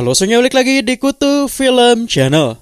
Halo semuanya balik lagi di Kutu Film Channel.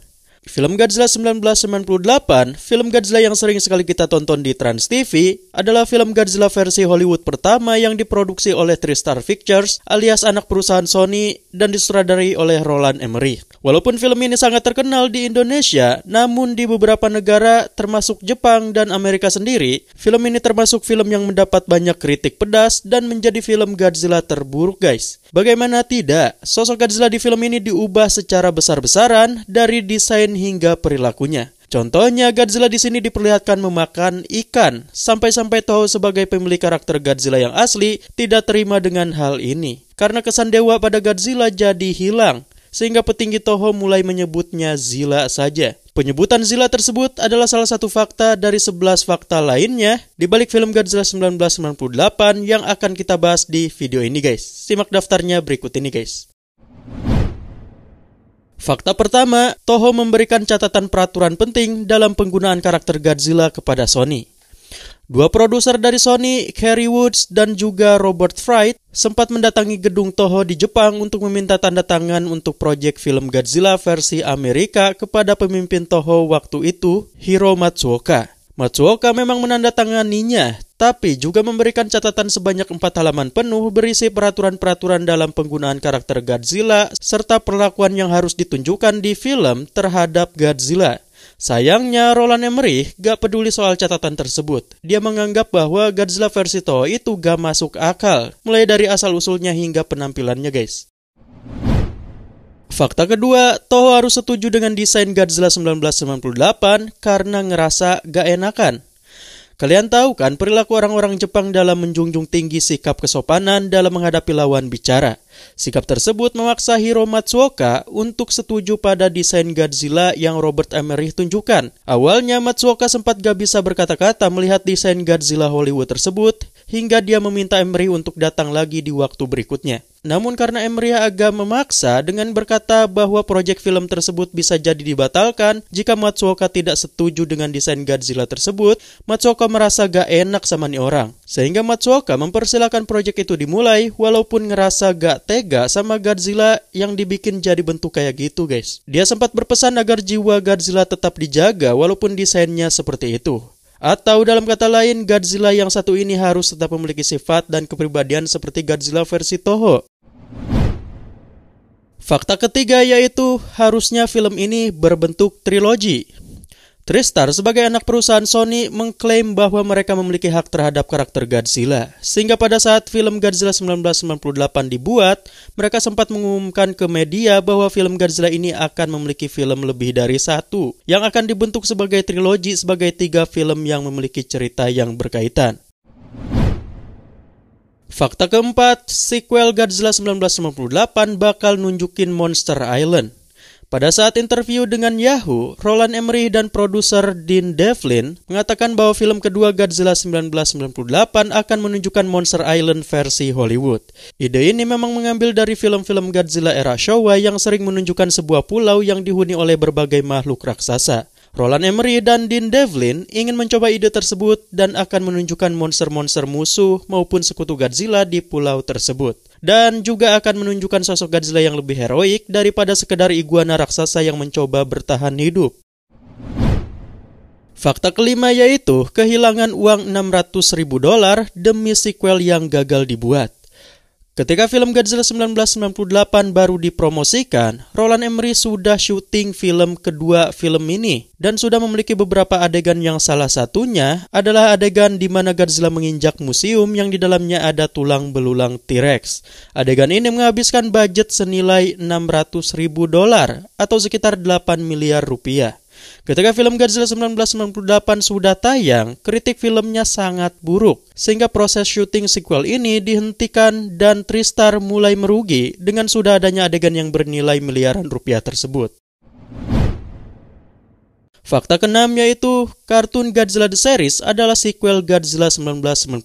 Film Godzilla 1998, film Godzilla yang sering sekali kita tonton di Trans TV, adalah film Godzilla versi Hollywood pertama yang diproduksi oleh Tristar Pictures alias anak perusahaan Sony dan disutradarai oleh Roland Emmerich. Walaupun film ini sangat terkenal di Indonesia, namun di beberapa negara termasuk Jepang dan Amerika sendiri, film ini termasuk film yang mendapat banyak kritik pedas dan menjadi film Godzilla terburuk guys. Bagaimana tidak, sosok Godzilla di film ini diubah secara besar-besaran dari desain hingga perilakunya. Contohnya, Godzilla di sini diperlihatkan memakan ikan, sampai-sampai Toho sebagai pemilik karakter Godzilla yang asli tidak terima dengan hal ini. Karena kesan dewa pada Godzilla jadi hilang sehingga petinggi Toho mulai menyebutnya zila saja. Penyebutan zila tersebut adalah salah satu fakta dari 11 fakta lainnya di balik film Godzilla 1998 yang akan kita bahas di video ini guys. Simak daftarnya berikut ini guys. Fakta pertama, Toho memberikan catatan peraturan penting dalam penggunaan karakter Godzilla kepada Sony. Dua produser dari Sony, Kerry Woods dan juga Robert Fright, sempat mendatangi gedung Toho di Jepang untuk meminta tanda tangan untuk proyek film Godzilla versi Amerika kepada pemimpin Toho waktu itu, Hiro Matsuoka. Matsuoka memang menandatanganinya, tapi juga memberikan catatan sebanyak empat halaman penuh berisi peraturan-peraturan dalam penggunaan karakter Godzilla serta perlakuan yang harus ditunjukkan di film terhadap Godzilla. Sayangnya Roland Emmerich gak peduli soal catatan tersebut. Dia menganggap bahwa Godzilla versi Toho itu gak masuk akal, mulai dari asal-usulnya hingga penampilannya guys. Fakta kedua, Toho harus setuju dengan desain Godzilla 1998 karena ngerasa gak enakan. Kalian tahu kan perilaku orang-orang Jepang dalam menjunjung tinggi sikap kesopanan dalam menghadapi lawan bicara. Sikap tersebut memaksa Hiro Matsuoka untuk setuju pada desain Godzilla yang Robert Emmerich tunjukkan. Awalnya Matsuoka sempat gak bisa berkata-kata melihat desain Godzilla Hollywood tersebut, hingga dia meminta Emery untuk datang lagi di waktu berikutnya. Namun karena Emery agak memaksa dengan berkata bahwa proyek film tersebut bisa jadi dibatalkan jika Matsuoka tidak setuju dengan desain Godzilla tersebut, Matsuoka merasa gak enak sama nih orang. Sehingga Matsuoka mempersilahkan proyek itu dimulai walaupun ngerasa gak tega sama Godzilla yang dibikin jadi bentuk kayak gitu guys. Dia sempat berpesan agar jiwa Godzilla tetap dijaga walaupun desainnya seperti itu. Atau dalam kata lain, Godzilla yang satu ini harus tetap memiliki sifat dan kepribadian seperti Godzilla versi Toho. Fakta ketiga yaitu harusnya film ini berbentuk trilogi. Tristar sebagai anak perusahaan Sony mengklaim bahwa mereka memiliki hak terhadap karakter Godzilla. Sehingga pada saat film Godzilla 1998 dibuat, mereka sempat mengumumkan ke media bahwa film Godzilla ini akan memiliki film lebih dari satu, yang akan dibentuk sebagai trilogi sebagai tiga film yang memiliki cerita yang berkaitan. Fakta keempat, sequel Godzilla 1998 bakal nunjukin Monster Island. Pada saat interview dengan Yahoo, Roland Emmerich dan produser Dean Devlin mengatakan bahwa film kedua Godzilla 1998 akan menunjukkan Monster Island versi Hollywood. Ide ini memang mengambil dari film-film Godzilla era Showa yang sering menunjukkan sebuah pulau yang dihuni oleh berbagai makhluk raksasa. Roland Emery dan Dean Devlin ingin mencoba ide tersebut dan akan menunjukkan monster-monster musuh maupun sekutu Godzilla di pulau tersebut. Dan juga akan menunjukkan sosok Godzilla yang lebih heroik daripada sekedar iguana raksasa yang mencoba bertahan hidup. Fakta kelima yaitu kehilangan uang 600 ribu dolar demi sequel yang gagal dibuat. Ketika film Godzilla 1998 baru dipromosikan, Roland Emmerich sudah syuting film kedua film ini dan sudah memiliki beberapa adegan yang salah satunya adalah adegan di mana Godzilla menginjak museum yang di dalamnya ada tulang belulang T-Rex. Adegan ini menghabiskan budget senilai 600 ribu dolar atau sekitar 8 miliar rupiah. Ketika film Godzilla 1998 sudah tayang, kritik filmnya sangat buruk, sehingga proses syuting sequel ini dihentikan dan Tristar mulai merugi dengan sudah adanya adegan yang bernilai miliaran rupiah tersebut. Fakta keenam yaitu kartun Godzilla The Series adalah sequel Godzilla 1998.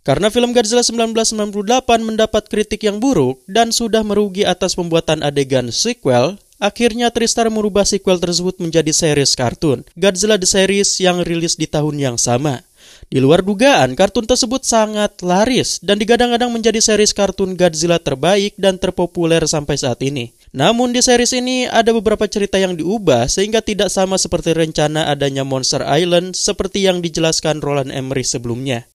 Karena film Godzilla 1998 mendapat kritik yang buruk dan sudah merugi atas pembuatan adegan sequel, Akhirnya Tristar merubah sequel tersebut menjadi series kartun, Godzilla The Series yang rilis di tahun yang sama. Di luar dugaan, kartun tersebut sangat laris dan digadang-gadang menjadi series kartun Godzilla terbaik dan terpopuler sampai saat ini. Namun di series ini ada beberapa cerita yang diubah sehingga tidak sama seperti rencana adanya Monster Island seperti yang dijelaskan Roland Emmerich sebelumnya.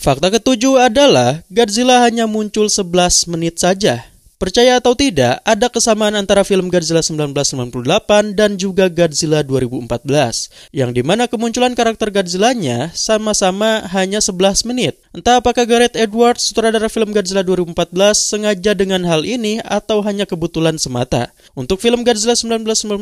Fakta ketujuh adalah Godzilla hanya muncul 11 menit saja Percaya atau tidak, ada kesamaan antara film Godzilla 1998 dan juga Godzilla 2014, yang dimana kemunculan karakter Godzilla-nya sama-sama hanya 11 menit. Entah apakah Gareth Edwards, sutradara film Godzilla 2014, sengaja dengan hal ini atau hanya kebetulan semata. Untuk film Godzilla 1998,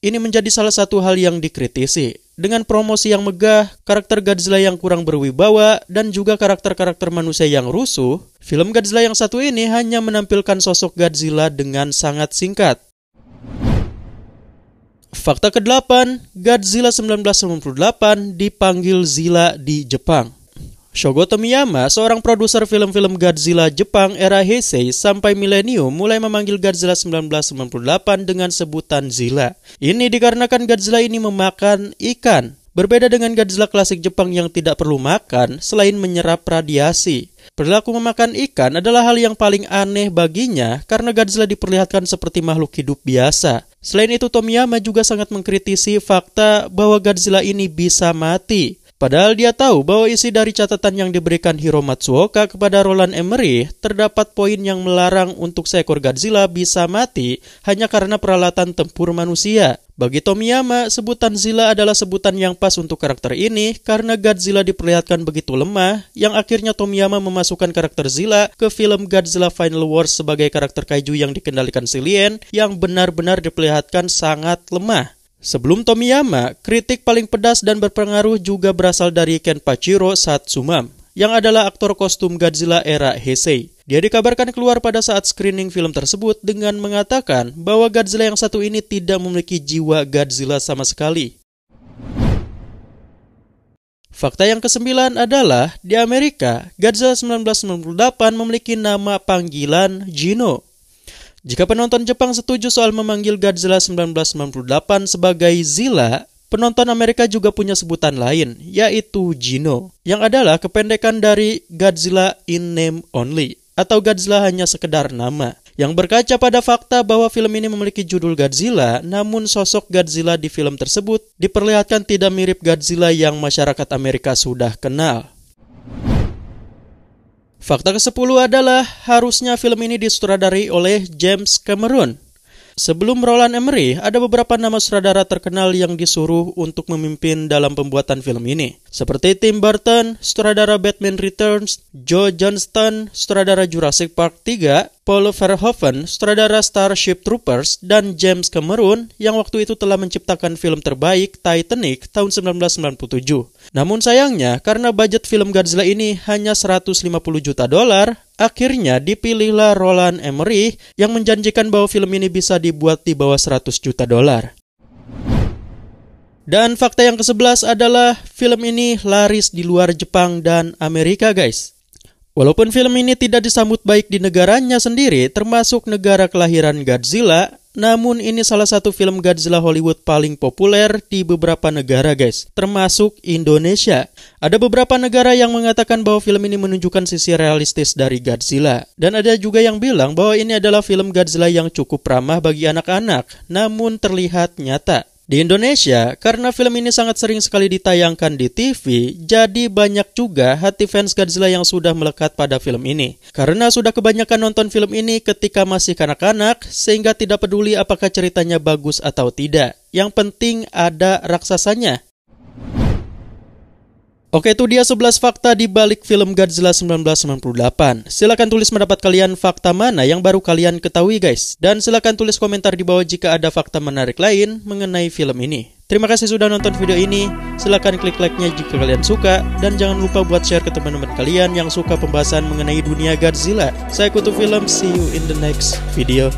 ini menjadi salah satu hal yang dikritisi. Dengan promosi yang megah, karakter Godzilla yang kurang berwibawa, dan juga karakter-karakter manusia yang rusuh, Film Godzilla yang satu ini hanya menampilkan sosok Godzilla dengan sangat singkat. Fakta ke-8, Godzilla 1998 dipanggil Zilla di Jepang. Shogo Tomiyama, seorang produser film-film Godzilla Jepang era Heisei sampai milenium, mulai memanggil Godzilla 1998 dengan sebutan Zilla. Ini dikarenakan Godzilla ini memakan ikan, Berbeda dengan Godzilla klasik Jepang yang tidak perlu makan selain menyerap radiasi. Perilaku memakan ikan adalah hal yang paling aneh baginya karena Godzilla diperlihatkan seperti makhluk hidup biasa. Selain itu Tomiyama juga sangat mengkritisi fakta bahwa Godzilla ini bisa mati. Padahal dia tahu bahwa isi dari catatan yang diberikan Hiro Matsuoka kepada Roland Emmerich terdapat poin yang melarang untuk seekor Godzilla bisa mati hanya karena peralatan tempur manusia. Bagi Tomiyama, sebutan Zilla adalah sebutan yang pas untuk karakter ini karena Godzilla diperlihatkan begitu lemah yang akhirnya Tomiyama memasukkan karakter Zilla ke film Godzilla Final Wars sebagai karakter kaiju yang dikendalikan Silien yang benar-benar diperlihatkan sangat lemah. Sebelum Tomiyama, kritik paling pedas dan berpengaruh juga berasal dari Ken Kenpachiro Satsumam, yang adalah aktor kostum Godzilla era Heisei. Dia dikabarkan keluar pada saat screening film tersebut dengan mengatakan bahwa Godzilla yang satu ini tidak memiliki jiwa Godzilla sama sekali. Fakta yang kesembilan adalah, di Amerika, Godzilla 1998 memiliki nama panggilan Gino, jika penonton Jepang setuju soal memanggil Godzilla 1998 sebagai Zilla, penonton Amerika juga punya sebutan lain, yaitu Gino, yang adalah kependekan dari Godzilla in Name Only, atau Godzilla hanya sekedar nama yang berkaca pada fakta bahwa film ini memiliki judul Godzilla, namun sosok Godzilla di film tersebut diperlihatkan tidak mirip Godzilla yang masyarakat Amerika sudah kenal. Fakta ke-10 adalah harusnya film ini disutradari oleh James Cameron. Sebelum Roland Emmerich, ada beberapa nama sutradara terkenal yang disuruh untuk memimpin dalam pembuatan film ini. Seperti Tim Burton, sutradara Batman Returns, Joe Johnston, sutradara Jurassic Park 3, Paul Verhoeven, sutradara Starship Troopers, dan James Cameron yang waktu itu telah menciptakan film terbaik Titanic tahun 1997. Namun sayangnya, karena budget film Godzilla ini hanya 150 juta dolar, Akhirnya dipilihlah Roland Emmerich yang menjanjikan bahwa film ini bisa dibuat di bawah 100 juta dolar. Dan fakta yang ke-11 adalah film ini laris di luar Jepang dan Amerika guys. Walaupun film ini tidak disambut baik di negaranya sendiri, termasuk negara kelahiran Godzilla, namun ini salah satu film Godzilla Hollywood paling populer di beberapa negara guys, termasuk Indonesia. Ada beberapa negara yang mengatakan bahwa film ini menunjukkan sisi realistis dari Godzilla. Dan ada juga yang bilang bahwa ini adalah film Godzilla yang cukup ramah bagi anak-anak, namun terlihat nyata. Di Indonesia, karena film ini sangat sering sekali ditayangkan di TV, jadi banyak juga hati fans Godzilla yang sudah melekat pada film ini. Karena sudah kebanyakan nonton film ini ketika masih kanak-kanak, sehingga tidak peduli apakah ceritanya bagus atau tidak. Yang penting ada raksasanya. Oke itu dia 11 fakta di balik film Godzilla 1998. Silahkan tulis mendapat kalian fakta mana yang baru kalian ketahui guys. Dan silahkan tulis komentar di bawah jika ada fakta menarik lain mengenai film ini. Terima kasih sudah nonton video ini. Silahkan klik like-nya jika kalian suka. Dan jangan lupa buat share ke teman-teman kalian yang suka pembahasan mengenai dunia Godzilla. Saya Kutu Film, see you in the next video.